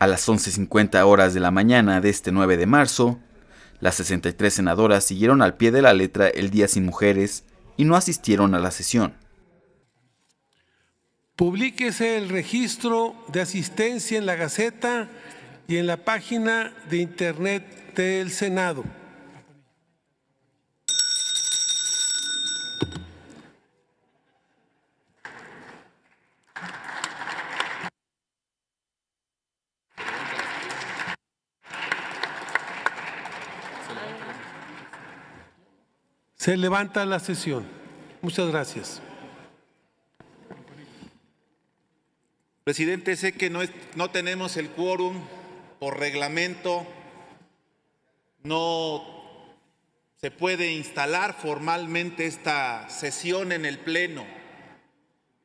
A las 11.50 horas de la mañana de este 9 de marzo, las 63 senadoras siguieron al pie de la letra el Día sin Mujeres y no asistieron a la sesión. Publíquese el registro de asistencia en la Gaceta y en la página de Internet del Senado. Se levanta la sesión. Muchas gracias. Presidente, sé que no, no tenemos el quórum por reglamento, no se puede instalar formalmente esta sesión en el Pleno,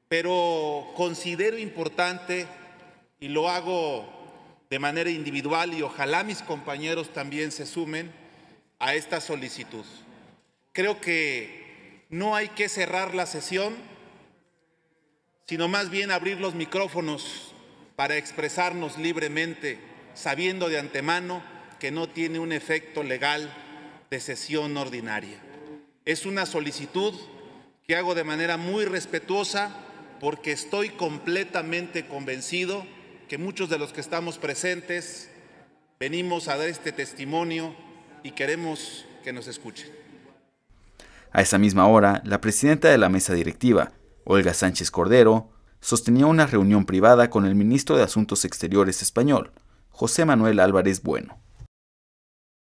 pero considero importante, y lo hago de manera individual y ojalá mis compañeros también se sumen a esta solicitud. Creo que no hay que cerrar la sesión, sino más bien abrir los micrófonos para expresarnos libremente, sabiendo de antemano que no tiene un efecto legal de sesión ordinaria. Es una solicitud que hago de manera muy respetuosa porque estoy completamente convencido que muchos de los que estamos presentes venimos a dar este testimonio y queremos que nos escuchen. A esa misma hora, la presidenta de la mesa directiva, Olga Sánchez Cordero, sostenía una reunión privada con el ministro de Asuntos Exteriores español, José Manuel Álvarez Bueno.